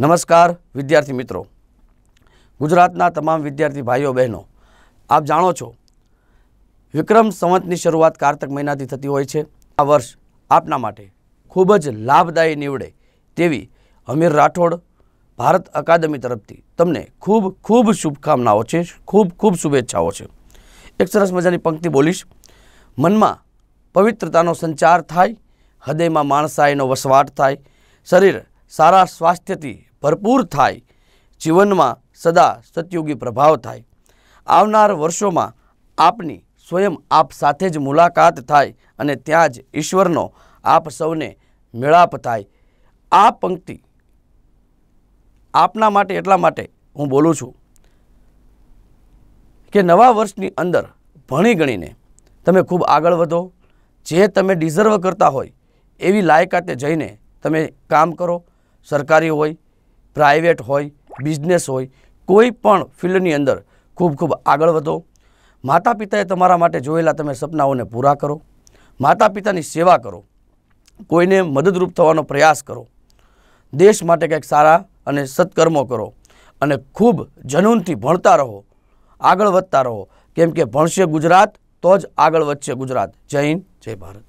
નમસ્કાર વિદ્યાર્થી મિત્રો ગુજરાતના તમામ વિદ્યાર્થી ભાઈઓ બહેનો આપ જાણો છો વિક્રમ સંવંતની શરૂઆત કારતક મહિનાથી થતી હોય છે આ વર્ષ આપના માટે ખૂબ જ લાભદાયી નીવડે તેવી અમીર રાઠોડ ભારત અકાદમી તરફથી તમને ખૂબ ખૂબ શુભકામનાઓ છે ખૂબ ખૂબ શુભેચ્છાઓ છે એક સરસ મજાની પંક્તિ બોલીશ મનમાં પવિત્રતાનો સંચાર થાય હૃદયમાં માણસાઈનો વસવાટ થાય શરીર સારા સ્વાસ્થ્યથી ભરપૂર થાય જીવનમાં સદા સતયુગી પ્રભાવ થાય આવનાર વર્ષોમાં આપની સ્વયં આપ સાથે જ મુલાકાત થાય અને ત્યાં જ ઈશ્વરનો આપ સૌને મેળાપ થાય આ પંક્તિ આપના માટે એટલા માટે હું બોલું છું કે નવા વર્ષની અંદર ભણી ગણીને તમે ખૂબ આગળ વધો જે તમે ડિઝર્વ કરતા હોય એવી લાયકાતે જઈને તમે કામ કરો સરકારી હોય પ્રાઇવેટ હોય બિઝનેસ હોય કોઈ પણ ફિલ્ડની અંદર ખૂબ ખૂબ આગળ વધો માતા પિતાએ તમારા માટે જોયેલા તમે સપનાઓને પૂરા કરો માતા પિતાની સેવા કરો કોઈને મદદરૂપ થવાનો પ્રયાસ કરો દેશ માટે કંઈક સારા અને સત્કર્મો કરો અને ખૂબ જનૂનથી ભણતા રહો આગળ વધતા રહો કેમ કે ભણશે ગુજરાત તો જ આગળ વધશે ગુજરાત જય હિન્દ જય ભારત